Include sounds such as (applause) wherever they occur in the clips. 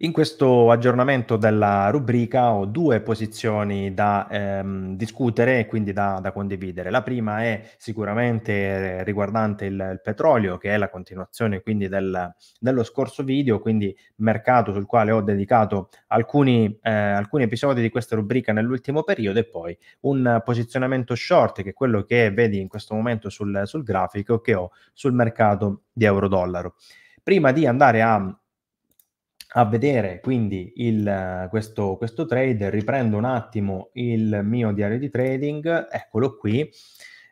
In questo aggiornamento della rubrica ho due posizioni da ehm, discutere e quindi da, da, condividere. La prima è sicuramente eh, riguardante il, il petrolio, che è la continuazione quindi del, dello scorso video, quindi mercato sul quale ho dedicato alcuni, eh, alcuni episodi di questa rubrica nell'ultimo periodo e poi un posizionamento short, che è quello che vedi in questo momento sul, sul grafico che ho sul mercato di euro-dollaro prima di andare a a vedere quindi il, questo, questo trade, riprendo un attimo il mio diario di trading, eccolo qui.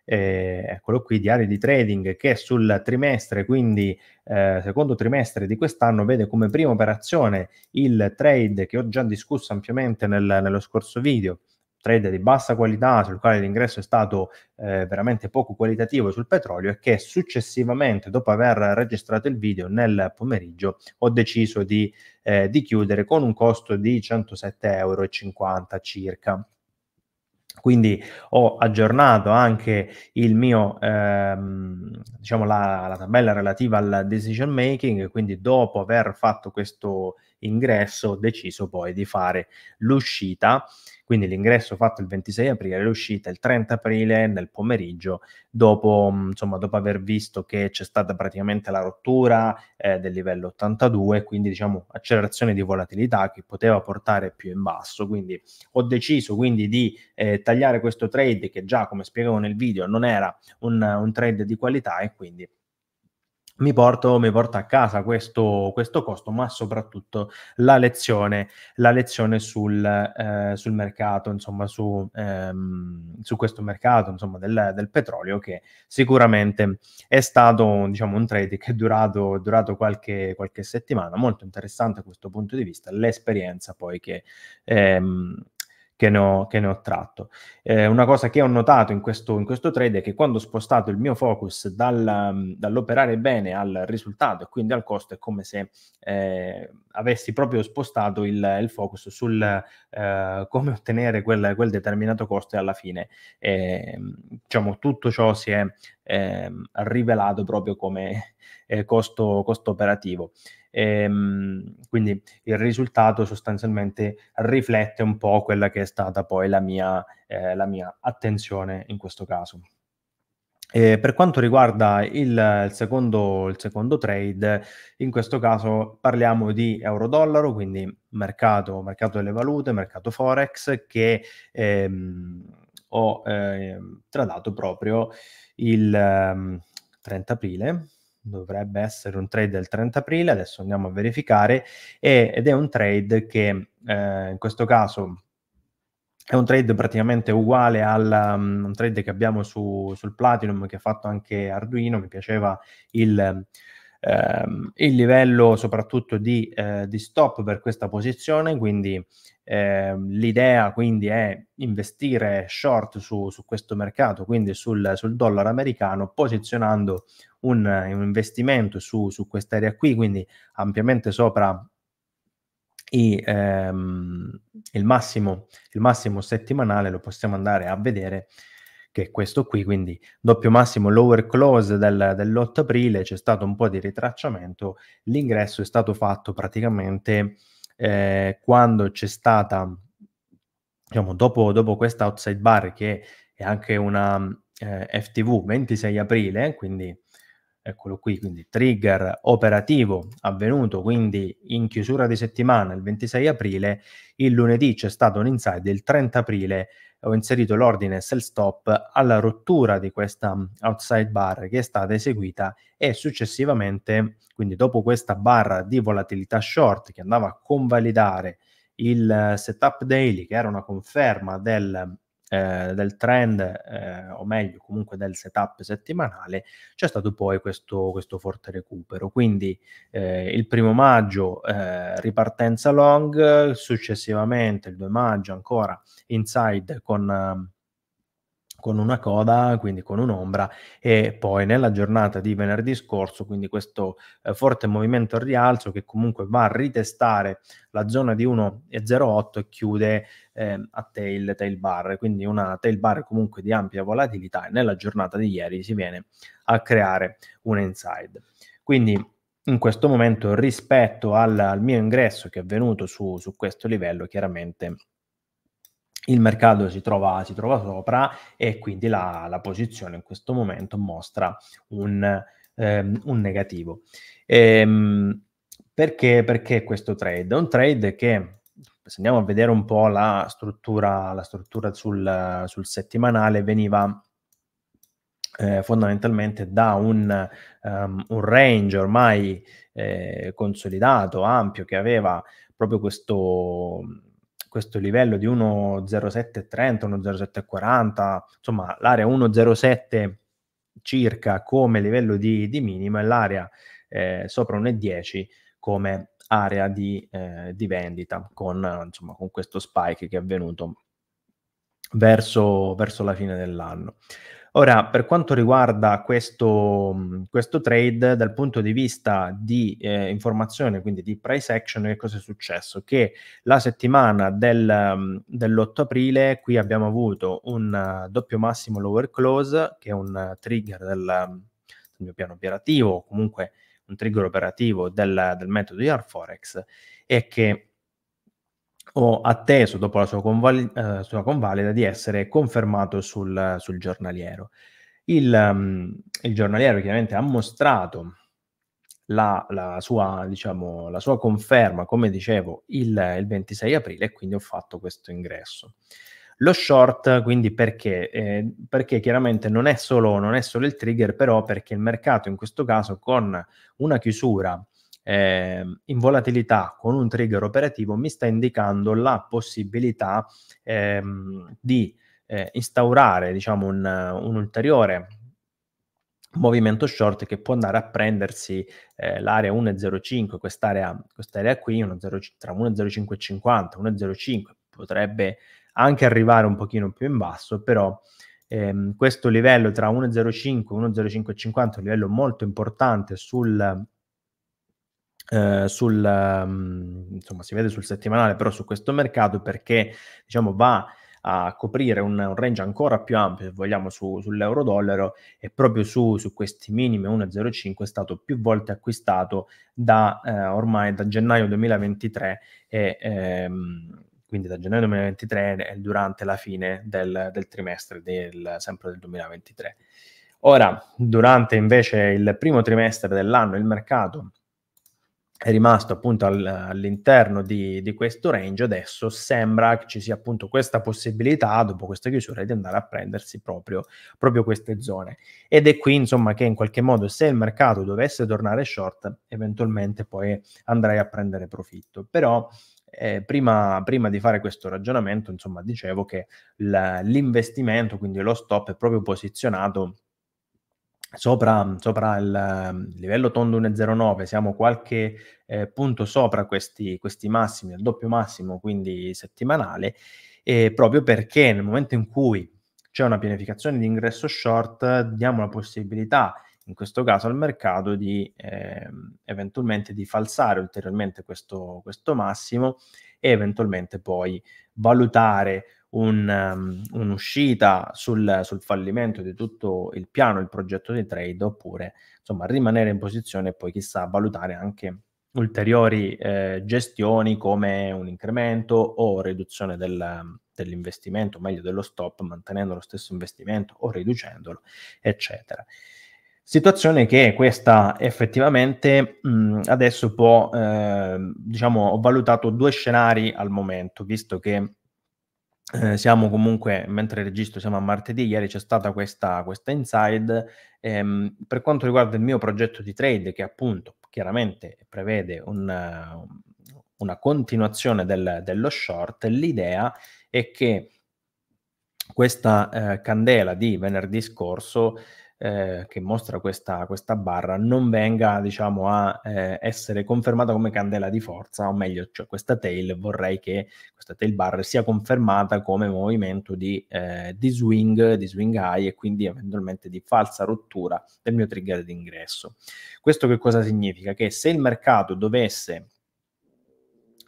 Eh, eccolo qui, diario di trading che sul trimestre, quindi eh, secondo trimestre di quest'anno, vede come prima operazione il trade che ho già discusso ampiamente nel, nello scorso video trader di bassa qualità, sul quale l'ingresso è stato eh, veramente poco qualitativo sul petrolio e che successivamente, dopo aver registrato il video nel pomeriggio, ho deciso di, eh, di chiudere con un costo di 107,50 euro circa. Quindi ho aggiornato anche mio, ehm, diciamo la, la, tabella relativa al decision making, quindi dopo aver fatto questo ingresso ho deciso poi di fare l'uscita quindi l'ingresso fatto il 26 aprile, l'uscita il 30 aprile nel pomeriggio, dopo, mm, insomma, dopo aver visto che c'è stata praticamente la rottura eh, del livello 82, quindi diciamo accelerazione di volatilità che poteva portare più in basso. Quindi ho deciso quindi di eh, tagliare questo trade che già, come spiegavo nel video, non era un, un trade di qualità e quindi mi porto, mi porto, a casa questo, questo, costo, ma soprattutto la lezione, la lezione sul, eh, sul, mercato, insomma, su, ehm, su questo mercato insomma, del, del, petrolio, che sicuramente è stato diciamo, un trading che è durato, durato qualche, qualche, settimana. Molto interessante da questo punto di vista, l'esperienza poi che. Ehm, che ne ho, che ne ho tratto. Eh, una cosa che ho notato in questo, in questo, trade è che quando ho spostato il mio focus dal, mm, dall'operare bene al risultato e quindi al costo è come se eh, avessi proprio spostato il, il focus sul eh, come ottenere quel, quel, determinato costo e alla fine ehm, diciamo, tutto ciò si è ehm, rivelato proprio come eh, costo, costo operativo. Ehm, quindi il risultato sostanzialmente riflette un po' quella che è stata poi la mia, eh, la mia attenzione in questo caso. E per quanto riguarda il, il, secondo, il, secondo, trade, in questo caso parliamo di euro-dollaro, quindi mercato, mercato delle valute, mercato forex, che ehm, ho eh, tradato proprio il ehm, 30 aprile, dovrebbe essere un trade del 30 aprile, adesso andiamo a verificare, e, ed è un trade che eh, in questo caso è un trade praticamente uguale al um, trade che abbiamo su, sul Platinum che ha fatto anche Arduino, mi piaceva il... Ehm, il livello soprattutto di, eh, di, stop per questa posizione, quindi Ehm, l'idea quindi è investire short su, su questo mercato, quindi sul, sul, dollaro americano, posizionando un, un investimento su, su quest'area qui, quindi ampiamente sopra i, ehm, il, massimo, il massimo settimanale, lo possiamo andare a vedere che è questo qui, quindi doppio massimo lower close del, dell'8 aprile, c'è stato un po' di ritracciamento, l'ingresso è stato fatto praticamente eh, quando c'è stata, diciamo, dopo, dopo questa outside bar che è anche una eh, FTV 26 aprile, quindi eccolo qui, quindi trigger operativo avvenuto quindi in chiusura di settimana il 26 aprile, il lunedì c'è stato un inside, il 30 aprile ho inserito l'ordine sell stop alla rottura di questa mm, outside bar che è stata eseguita e successivamente, quindi dopo questa barra di volatilità short che andava a convalidare il eh, setup daily che era una conferma del eh, del trend, eh, o meglio comunque del setup settimanale, c'è stato poi questo, questo forte recupero. Quindi eh, il primo maggio eh, ripartenza long, successivamente il 2 maggio ancora inside con con una coda, quindi con un'ombra, e poi nella giornata di venerdì scorso, quindi questo eh, forte movimento al rialzo che comunque va a ritestare la zona di 1,08 e chiude eh, a tail, tail bar, quindi una tail bar comunque di ampia volatilità e nella giornata di ieri si viene a creare un inside. Quindi in questo momento rispetto al, al mio ingresso che è avvenuto su, su questo livello, chiaramente il mercato si trova, si trova sopra e quindi la, la, posizione in questo momento mostra un, ehm, un negativo. Ehm, perché, perché, questo trade? È un trade che, se andiamo a vedere un po' la struttura, la struttura sul, sul settimanale, veniva eh, fondamentalmente da un, um, un range ormai eh, consolidato, ampio, che aveva proprio questo questo livello di 1,0730, 1,0740, insomma l'area 1,07 circa come livello di, di minima e l'area eh, sopra 1,10 come area di, eh, di vendita con, insomma, con questo spike che è avvenuto Verso, verso, la fine dell'anno. Ora, per quanto riguarda questo, questo trade, dal punto di vista di eh, informazione, quindi di price action, che cosa è successo? Che la settimana del, mm, dell'8 aprile qui abbiamo avuto un eh, doppio massimo lower close, che è un trigger del, mm, del, mio piano operativo, o comunque un trigger operativo del, del metodo di Forex, e che ho atteso dopo la sua, conval- eh, sua convalida di essere confermato sul, sul giornaliero. Il, um, il, giornaliero chiaramente ha mostrato la, la, sua, diciamo, la sua, conferma, come dicevo, il, il 26 aprile e quindi ho fatto questo ingresso. Lo short, quindi perché? Eh, perché chiaramente non è, solo, non è, solo, il trigger, però perché il mercato in questo caso con una chiusura eh, in volatilità con un trigger operativo mi sta indicando la possibilità ehm, di eh, instaurare diciamo, un, un ulteriore movimento short che può andare a prendersi eh, l'area 1,05, quest'area, quest'area qui 1, 0, tra 1,05 e 50, 1,05 potrebbe anche arrivare un pochino più in basso, però ehm, questo livello tra 1,05 e 1,05 50 è un livello molto importante sul eh, sul, mm, insomma, si vede sul settimanale, però su questo mercato perché diciamo, va a coprire un, un range ancora più ampio, se vogliamo, su, sull'euro-dollaro e proprio su, su questi minimi 1,05 è stato più volte acquistato da eh, ormai da gennaio 2023 e ehm, quindi da gennaio 2023 è durante la fine del, del trimestre del, sempre del 2023. Ora, durante invece il primo trimestre dell'anno, il mercato è rimasto appunto all'interno di, di, questo range, adesso sembra che ci sia appunto questa possibilità, dopo questa chiusura, di andare a prendersi proprio, proprio, queste zone. Ed è qui insomma che in qualche modo se il mercato dovesse tornare short, eventualmente poi andrei a prendere profitto. Però eh, prima, prima, di fare questo ragionamento, insomma, dicevo che l'investimento, quindi lo stop, è proprio posizionato sopra, sopra il ehm, livello tondo 1,09, siamo qualche eh, punto sopra questi, questi massimi, il doppio massimo, quindi settimanale, eh, proprio perché nel momento in cui c'è una pianificazione di ingresso short, diamo la possibilità, in questo caso al mercato, di eh, eventualmente di falsare ulteriormente questo, questo massimo e eventualmente poi valutare un, um, un'uscita sul, sul, fallimento di tutto il piano, il progetto di trade, oppure insomma rimanere in posizione e poi chissà valutare anche ulteriori eh, gestioni come un incremento o riduzione del, dell'investimento, meglio dello stop, mantenendo lo stesso investimento o riducendolo, eccetera. Situazione che questa effettivamente mh, adesso può, eh, diciamo, ho valutato due scenari al momento, visto che eh, siamo comunque, mentre registro, siamo a martedì, ieri c'è stata questa, questa inside. Ehm, per quanto riguarda il mio progetto di trade, che appunto chiaramente prevede un, una continuazione del, dello short, l'idea è che questa eh, candela di venerdì scorso eh, che mostra questa, questa, barra non venga diciamo a eh, essere confermata come candela di forza o meglio cioè questa tail vorrei che questa tail bar sia confermata come movimento di, eh, di swing di swing high e quindi eventualmente di falsa rottura del mio trigger d'ingresso questo che cosa significa? che se il mercato dovesse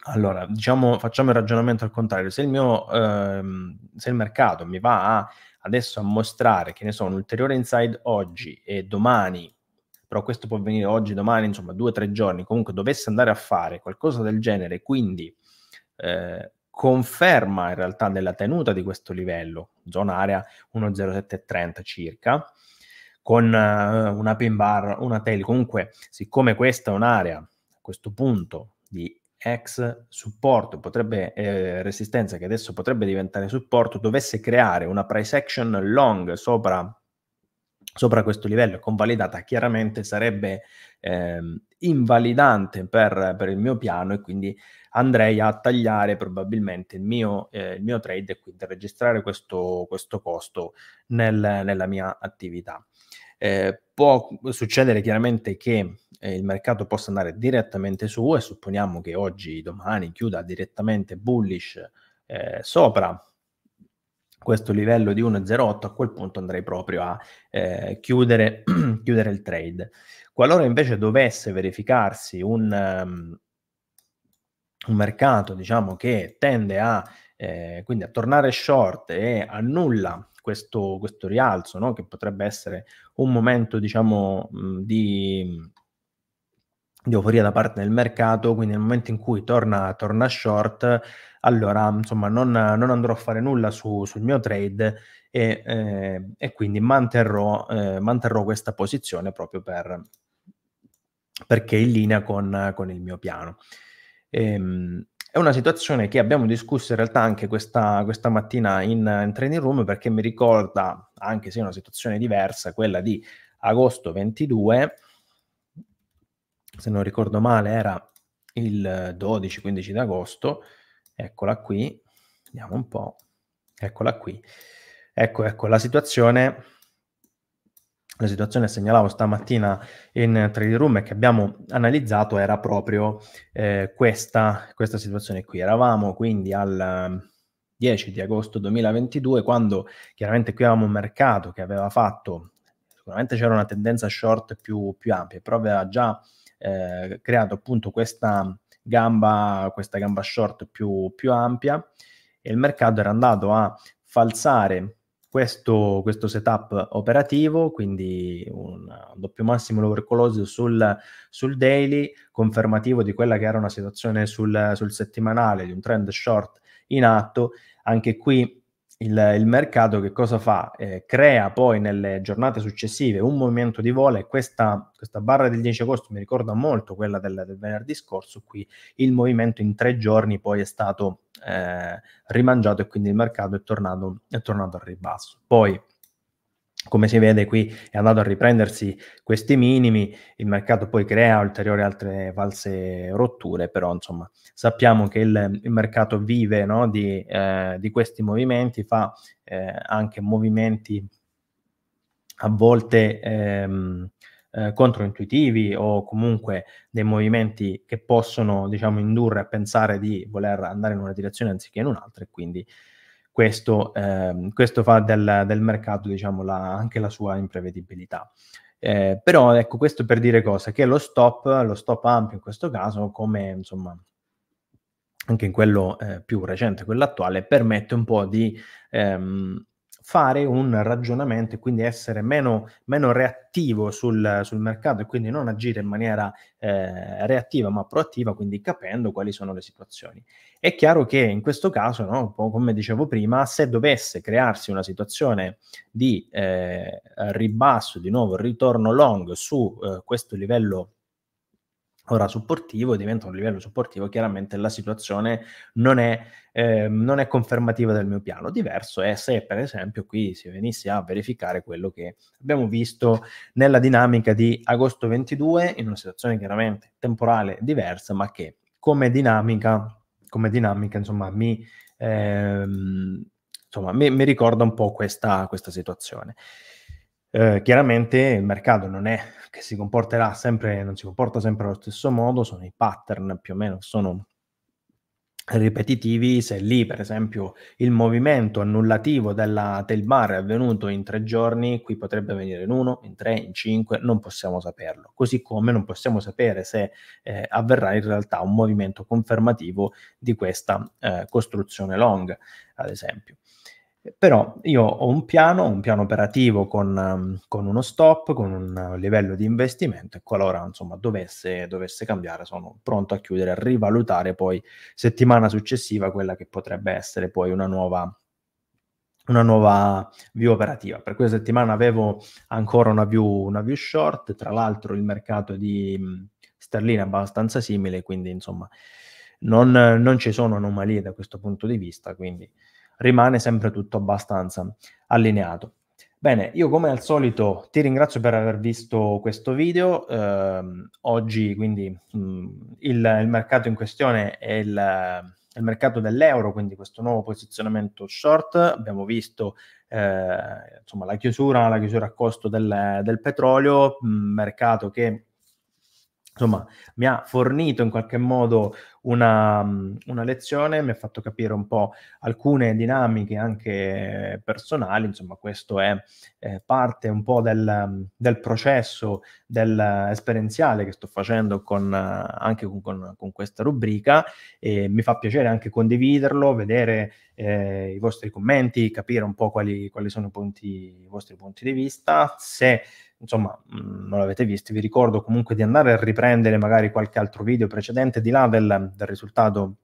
allora, diciamo, facciamo il ragionamento al contrario. Se il, mio, ehm, se il mercato mi va a adesso a mostrare, che ne so, un ulteriore inside oggi e domani, però questo può avvenire oggi, domani, insomma, due o tre giorni, comunque dovesse andare a fare qualcosa del genere, quindi eh, conferma in realtà della tenuta di questo livello, zona area 10730 circa, con eh, una pin bar, una tail, comunque siccome questa è un'area a questo punto di ex supporto, potrebbe, eh, resistenza che adesso potrebbe diventare supporto, dovesse creare una price action long sopra, sopra questo livello convalidata, chiaramente sarebbe eh, invalidante per, per, il mio piano e quindi andrei a tagliare probabilmente il mio, eh, il mio trade e quindi a registrare questo, questo costo nel, nella mia attività. Eh, può succedere chiaramente che eh, il mercato possa andare direttamente su e supponiamo che oggi, domani chiuda direttamente bullish eh, sopra questo livello di 1,08, a quel punto andrei proprio a eh, chiudere, (clears throat) chiudere, il trade. Qualora invece dovesse verificarsi un, um, un mercato diciamo, che tende a, eh, quindi a tornare short e annulla questo, questo rialzo, no? che potrebbe essere un momento diciamo, di, di, euforia da parte del mercato, quindi nel momento in cui torna, torna short, allora insomma non, non, andrò a fare nulla su, sul mio trade e, eh, e quindi manterrò, eh, manterrò, questa posizione proprio per, perché è in linea con, con il mio piano. Ehm, è una situazione che abbiamo discusso in realtà anche questa, questa mattina in, in, training room perché mi ricorda, anche se è una situazione diversa, quella di agosto 22, se non ricordo male era il 12-15 di agosto, eccola qui, vediamo un po', eccola qui. Ecco, ecco, la situazione la situazione, segnalavo stamattina in Trade Room e che abbiamo analizzato, era proprio eh, questa, questa situazione qui. Eravamo quindi al 10 ehm, di agosto 2022, quando chiaramente qui avevamo un mercato che aveva fatto, sicuramente c'era una tendenza short più, più ampia, però aveva già eh, creato appunto questa gamba, questa gamba short più, più ampia e il mercato era andato a falsare questo, questo, setup operativo, quindi un, un doppio massimo lower close sul, sul, daily, confermativo di quella che era una situazione sul, sul settimanale, di un trend short in atto. Anche qui il, il, mercato che cosa fa? Eh, crea poi nelle giornate successive un movimento di vola e questa, questa barra del 10 agosto mi ricorda molto quella del, del, venerdì scorso, qui il movimento in tre giorni poi è stato eh, rimangiato e quindi il mercato è tornato, è tornato al ribasso. Poi come si vede qui è andato a riprendersi questi minimi, il mercato poi crea ulteriori altre false rotture, però insomma sappiamo che il, il mercato vive no, di, eh, di, questi movimenti, fa eh, anche movimenti a volte ehm, eh, controintuitivi o comunque dei movimenti che possono diciamo indurre a pensare di voler andare in una direzione anziché in un'altra e quindi questo, ehm, questo fa del, del mercato diciamo, la, anche la sua imprevedibilità. Eh, però ecco, questo per dire cosa? Che lo stop, lo stop ampio in questo caso, come insomma anche in quello eh, più recente, quello attuale, permette un po' di ehm, fare un ragionamento e quindi essere meno, meno reattivo sul, sul, mercato e quindi non agire in maniera eh, reattiva ma proattiva, quindi capendo quali sono le situazioni. È chiaro che in questo caso, no, un po' come dicevo prima, se dovesse crearsi una situazione di eh, ribasso, di nuovo ritorno long su eh, questo livello Ora, supportivo diventa un livello supportivo, chiaramente la situazione non è, eh, non è, confermativa del mio piano. Diverso è se, per esempio, qui si venisse a verificare quello che abbiamo visto nella dinamica di agosto 22, in una situazione chiaramente temporale diversa, ma che come dinamica, come dinamica insomma, mi, ehm, insomma, mi, mi ricorda un po' questa, questa situazione. Eh, chiaramente il mercato non è che si comporterà sempre, non si comporta sempre allo stesso modo, sono i pattern più o meno, sono ripetitivi, se lì per esempio il movimento annullativo della tail bar è avvenuto in tre giorni, qui potrebbe avvenire in uno, in tre, in cinque, non possiamo saperlo, così come non possiamo sapere se eh, avverrà in realtà un movimento confermativo di questa eh, costruzione long, ad esempio. Però io ho un piano, un piano operativo con, ehm, con uno stop, con un livello di investimento e qualora insomma, dovesse, dovesse, cambiare sono pronto a chiudere, a rivalutare poi settimana successiva quella che potrebbe essere poi una nuova, una nuova view operativa. Per questa settimana avevo ancora una view, una view short, tra l'altro il mercato di mm, sterline è abbastanza simile, quindi insomma non, non ci sono anomalie da questo punto di vista, quindi rimane sempre tutto abbastanza allineato. Bene, io come al solito ti ringrazio per aver visto questo video. Eh, oggi quindi mh, mm, il, il, mercato in questione è il, il, mercato dell'euro, quindi questo nuovo posizionamento short. Abbiamo visto eh, insomma, la chiusura, la chiusura a costo del, del petrolio, mh, mm, mercato che insomma, mi ha fornito in qualche modo una, mm, una, lezione, mi ha fatto capire un po' alcune dinamiche anche personali, insomma, questo è, è eh, parte un po' del, mm, del processo del eh, esperienziale che sto facendo con, eh, anche con, con, con, questa rubrica e mi fa piacere anche condividerlo, vedere eh, i vostri commenti, capire un po' quali, quali sono i, punti, i vostri punti di vista, se insomma mm, non l'avete visto, vi ricordo comunque di andare a riprendere magari qualche altro video precedente di là del, del risultato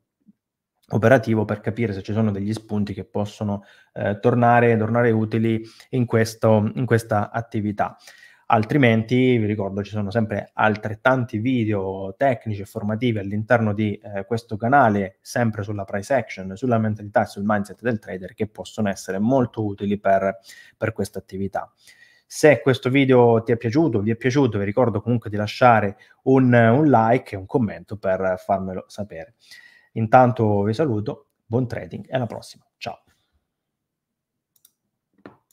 operativo per capire se ci sono degli spunti che possono eh, tornare, tornare, utili in, questo, in questa attività altrimenti vi ricordo ci sono sempre altrettanti video tecnici e formativi all'interno di eh, questo canale sempre sulla price action, sulla mentalità e sul mindset del trader che possono essere molto utili per, per questa attività. Se questo video ti è piaciuto, vi è piaciuto, vi ricordo comunque di lasciare un, un like e un commento per farmelo sapere. Intanto vi saluto, buon trading e alla prossima. Ciao.